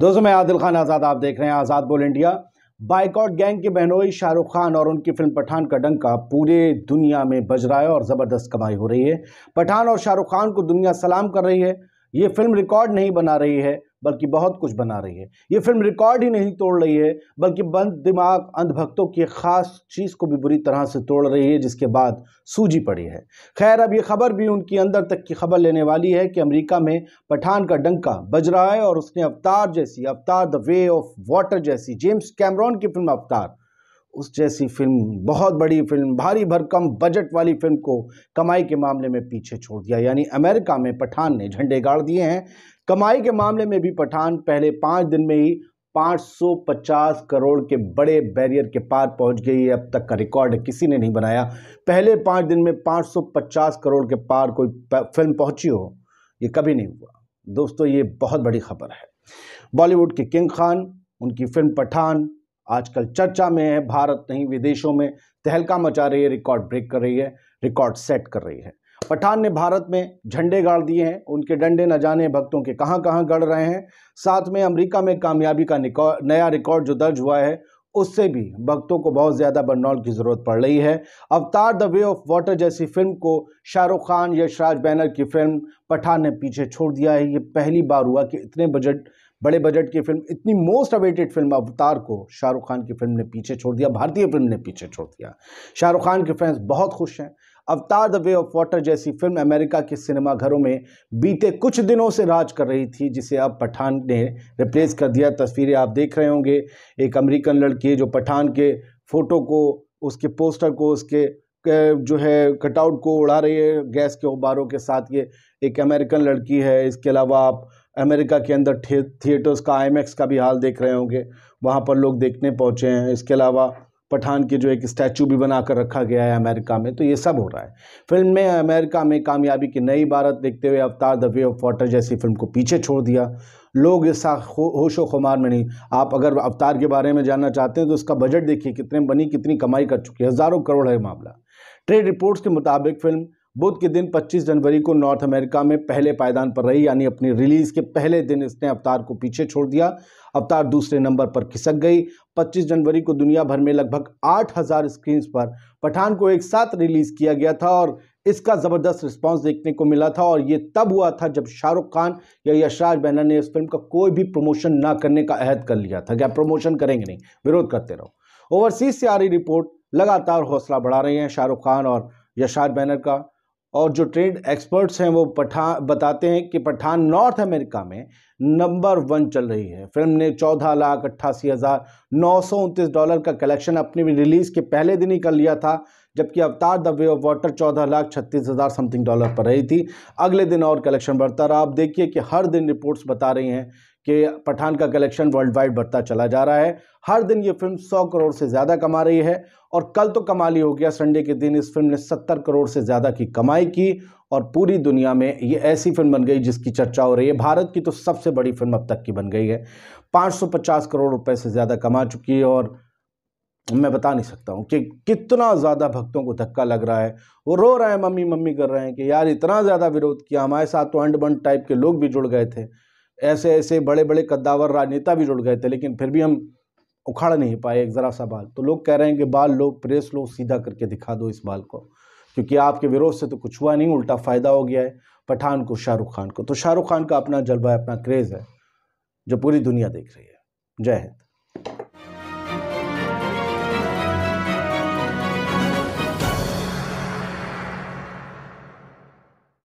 दोस्तों मैं आदिल खान आज़ाद आप देख रहे हैं आज़ाद बोल इंडिया बाइकआउट गैंग के बहनोई शाहरुख खान और उनकी फिल्म पठान का डंका पूरे दुनिया में बज रहा है और ज़बरदस्त कमाई हो रही है पठान और शाहरुख खान को दुनिया सलाम कर रही है ये फिल्म रिकॉर्ड नहीं बना रही है बल्कि बहुत कुछ बना रही है ये फिल्म रिकॉर्ड ही नहीं तोड़ रही है बल्कि बंद दिमाग अंधभक्तों की ख़ास चीज़ को भी बुरी तरह से तोड़ रही है जिसके बाद सूजी पड़ी है खैर अब ये खबर भी उनकी अंदर तक की खबर लेने वाली है कि अमेरिका में पठान का डंका बज रहा है और उसने अवतार जैसी Avatar the way of water जैसी जेम्स कैमरॉन की फिल्म अवतार उस जैसी फिल्म बहुत बड़ी फिल्म भारी भरकम बजट वाली फिल्म को कमाई के मामले में पीछे छोड़ दिया यानी अमेरिका में पठान ने झंडे गाड़ दिए हैं कमाई के मामले में भी पठान पहले पाँच दिन में ही 550 करोड़ के बड़े बैरियर के पार पहुंच गई है अब तक का रिकॉर्ड किसी ने नहीं बनाया पहले पाँच दिन में 550 करोड़ के पार कोई फिल्म पहुंची हो ये कभी नहीं हुआ दोस्तों ये बहुत बड़ी खबर है बॉलीवुड के किंग खान उनकी फिल्म पठान आजकल चर्चा में है भारत नहीं विदेशों में तहलका मचा रही है रिकॉर्ड ब्रेक कर रही है रिकॉर्ड सेट कर रही है पठान ने भारत में झंडे गाड़ दिए हैं उनके डंडे न जाने भक्तों के कहां कहां गढ़ रहे हैं साथ में अमेरिका में कामयाबी का नया रिकॉर्ड जो दर्ज हुआ है उससे भी भक्तों को बहुत ज़्यादा बर्नौल की ज़रूरत पड़ रही है Avatar the way of water जैसी फिल्म को शाहरुख खान यशराज बैनर की फिल्म पठान ने पीछे छोड़ दिया है ये पहली बार हुआ कि इतने बजट बड़े बजट की फिल्म इतनी मोस्ट अवेटेड फिल्म अवतार को शाहरुख खान की फिल्म ने पीछे छोड़ दिया भारतीय फिल्म ने पीछे छोड़ दिया शाहरुख खान के फैंस बहुत खुश हैं Avatar the way of water जैसी फिल्म अमेरिका के सिनेमाघरों में बीते कुछ दिनों से राज कर रही थी जिसे अब पठान ने रिप्लेस कर दिया तस्वीरें आप देख रहे होंगे एक अमेरिकन लड़की जो पठान के फ़ोटो को उसके पोस्टर को उसके जो है कटआउट को उड़ा रही है गैस के उबारों के साथ ये एक अमेरिकन लड़की है इसके अलावा आप अमेरिका के अंदर थे थिएटर्स का आईमैक्स का भी हाल देख रहे होंगे वहाँ पर लोग देखने पहुँचे हैं इसके अलावा पठान के जो एक स्टैचू भी बना कर रखा गया है अमेरिका में तो ये सब हो रहा है फिल्म में अमेरिका में कामयाबी की नई भारत देखते हुए Avatar the way of water जैसी फिल्म को पीछे छोड़ दिया लोग इस होशो खुमार में नहीं आप अगर अवतार के बारे में जानना चाहते हैं तो उसका बजट देखिए कितने बनी कितनी कमाई कर चुकी है हज़ारों करोड़ है मामला ट्रेड रिपोर्ट्स के मुताबिक फिल्म बुध के दिन 25 जनवरी को नॉर्थ अमेरिका में पहले पायदान पर रही यानी अपनी रिलीज के पहले दिन इसने अवतार को पीछे छोड़ दिया अवतार दूसरे नंबर पर खिसक गई 25 जनवरी को दुनिया भर में लगभग 8000 स्क्रीन्स पर पठान को एक साथ रिलीज किया गया था और इसका ज़बरदस्त रिस्पांस देखने को मिला था और ये तब हुआ था जब शाहरुख खान या यशराज बैनर ने इस फिल्म का कोई भी प्रमोशन ना करने का अहद कर लिया था क्या प्रमोशन करेंगे नहीं विरोध करते रहो ओवरसीज से आ रही रिपोर्ट लगातार हौसला बढ़ा रहे हैं शाहरुख खान और यशराज बैनर का और जो ट्रेड एक्सपर्ट्स हैं वो पठान बताते हैं कि पठान नॉर्थ अमेरिका में नंबर वन चल रही है फिल्म ने चौदह लाख अट्ठासी हज़ार नौ सौ उनतीस डॉलर का कलेक्शन अपनी रिलीज़ के पहले दिन ही कर लिया था जबकि अवतार द वे ऑफ वाटर चौदह लाख छत्तीस हज़ार समथिंग डॉलर पर रही थी अगले दिन और कलेक्शन बढ़ता रहा आप देखिए कि हर दिन रिपोर्ट्स बता रही हैं कि पठान का कलेक्शन वर्ल्ड वाइड बढ़ता चला जा रहा है हर दिन ये फिल्म 100 करोड़ से ज़्यादा कमा रही है और कल तो कमाल ही हो गया संडे के दिन इस फिल्म ने 70 करोड़ से ज़्यादा की कमाई की और पूरी दुनिया में ये ऐसी फिल्म बन गई जिसकी चर्चा हो रही है भारत की तो सबसे बड़ी फिल्म अब तक की बन गई है 550 करोड़ रुपए से ज़्यादा कमा चुकी है और मैं बता नहीं सकता हूँ कि कितना ज़्यादा भक्तों को धक्का लग रहा है वो रो रहे हैं मम्मी मम्मी कर रहे हैं कि यार इतना ज़्यादा विरोध किया हमारे साथ तो अंड टाइप के लोग भी जुड़ गए थे ऐसे ऐसे बड़े बड़े कद्दावर राजनेता भी जुड़ गए थे लेकिन फिर भी हम उखाड़ नहीं पाए एक ज़रा सा बाल तो लोग कह रहे हैं कि बाल लो प्रेस लो सीधा करके दिखा दो इस बाल को क्योंकि आपके विरोध से तो कुछ हुआ नहीं उल्टा फ़ायदा हो गया है पठान को शाहरुख खान को तो शाहरुख खान का अपना जलवा अपना क्रेज़ है जो पूरी दुनिया देख रही है जय हिंद